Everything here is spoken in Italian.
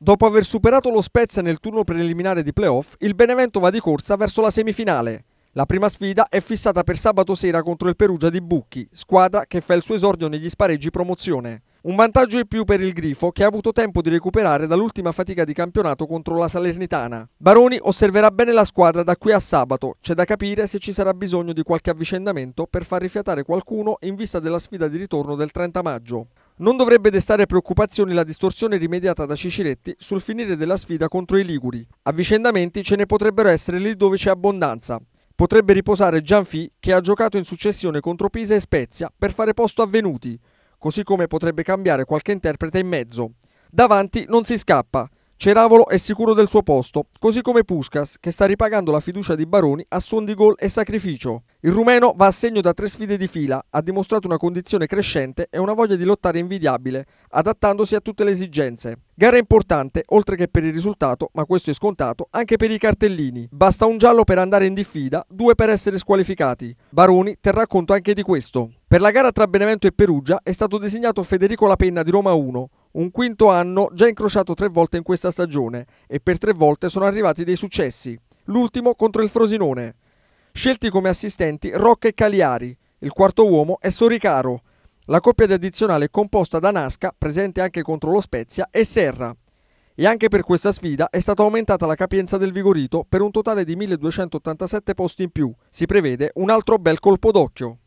Dopo aver superato lo Spezia nel turno preliminare di playoff, il Benevento va di corsa verso la semifinale. La prima sfida è fissata per sabato sera contro il Perugia di Bucchi, squadra che fa il suo esordio negli spareggi promozione. Un vantaggio in più per il Grifo che ha avuto tempo di recuperare dall'ultima fatica di campionato contro la Salernitana. Baroni osserverà bene la squadra da qui a sabato, c'è da capire se ci sarà bisogno di qualche avvicendamento per far rifiatare qualcuno in vista della sfida di ritorno del 30 maggio. Non dovrebbe destare preoccupazioni la distorsione rimediata da Ciciretti sul finire della sfida contro i Liguri. Avvicendamenti ce ne potrebbero essere lì dove c'è abbondanza. Potrebbe riposare Gianfi che ha giocato in successione contro Pisa e Spezia per fare posto a Venuti, così come potrebbe cambiare qualche interprete in mezzo. Davanti non si scappa, Ceravolo è sicuro del suo posto, così come Puskas, che sta ripagando la fiducia di Baroni a suon di gol e sacrificio. Il rumeno va a segno da tre sfide di fila, ha dimostrato una condizione crescente e una voglia di lottare invidiabile, adattandosi a tutte le esigenze. Gara importante, oltre che per il risultato, ma questo è scontato, anche per i cartellini. Basta un giallo per andare in diffida, due per essere squalificati. Baroni terrà conto anche di questo. Per la gara tra Benevento e Perugia è stato designato Federico Lapenna di Roma 1, un quinto anno già incrociato tre volte in questa stagione e per tre volte sono arrivati dei successi, l'ultimo contro il Frosinone. Scelti come assistenti Rocca e Cagliari, il quarto uomo è Soricaro. La coppia di addizionale è composta da Nasca, presente anche contro lo Spezia, e Serra. E anche per questa sfida è stata aumentata la capienza del Vigorito per un totale di 1287 posti in più. Si prevede un altro bel colpo d'occhio.